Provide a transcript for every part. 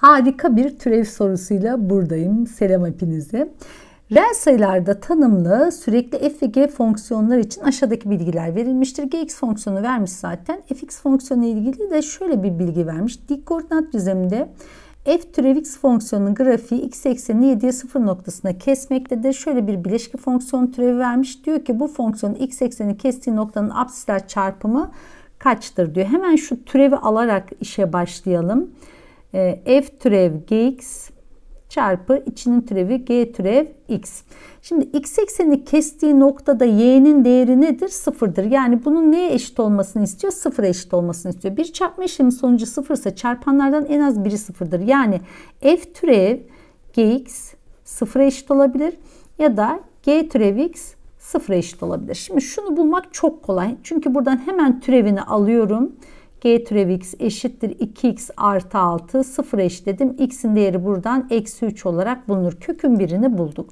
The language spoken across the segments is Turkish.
harika bir türev sorusuyla buradayım. Selam hepinize. Reel sayılarda tanımlı sürekli f ve g fonksiyonlar için aşağıdaki bilgiler verilmiştir. gx fonksiyonu vermiş zaten. fx fonksiyonu ile ilgili de şöyle bir bilgi vermiş. Dik koordinat düzleminde f türev x fonksiyonunun grafiği x eksenini 7'ye 0 noktasına kesmekte de şöyle bir bileşki fonksiyon türevi vermiş. Diyor ki bu fonksiyonun x ekseni kestiği noktanın apsisler çarpımı kaçtır diyor. Hemen şu türevi alarak işe başlayalım. E, f türev gx çarpı içinin türevi g türev x. Şimdi x ekseni kestiği noktada y'nin değeri nedir? Sıfırdır. Yani bunun neye eşit olmasını istiyor? Sıfıra eşit olmasını istiyor. Bir çarpma işlemi sonucu sıfırsa çarpanlardan en az biri sıfırdır. Yani f türev gx sıfıra eşit olabilir ya da g türev x sıfıra eşit olabilir. Şimdi şunu bulmak çok kolay. Çünkü buradan hemen türevini alıyorum. G türevi x eşittir 2x artı 6 sıfır eşitledim. x'in değeri buradan eksi 3 olarak bulunur. Kökün birini bulduk.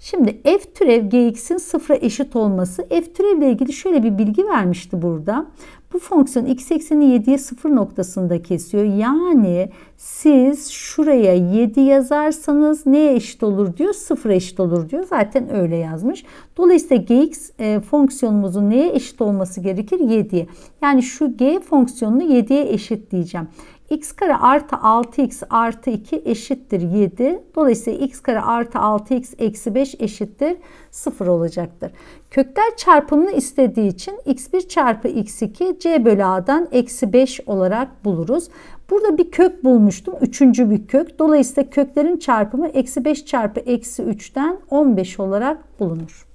Şimdi f türev gx'in sıfıra eşit olması f türevle ilgili şöyle bir bilgi vermişti burada. Bu fonksiyon x ekseni 7'ye 0 noktasında kesiyor. Yani siz şuraya 7 yazarsanız neye eşit olur diyor? 0 eşit olur diyor. Zaten öyle yazmış. Dolayısıyla gx e, fonksiyonumuzun neye eşit olması gerekir? 7'ye. Yani şu g fonksiyonunu 7'ye eşit diyeceğim x kare artı 6x artı 2 eşittir 7. Dolayısıyla x kare artı 6x eksi 5 eşittir 0 olacaktır. Kökler çarpımını istediği için x1 çarpı x2 c bölü a'dan eksi 5 olarak buluruz. Burada bir kök bulmuştum. Üçüncü bir kök. Dolayısıyla köklerin çarpımı eksi 5 çarpı eksi 3'ten 15 olarak bulunur.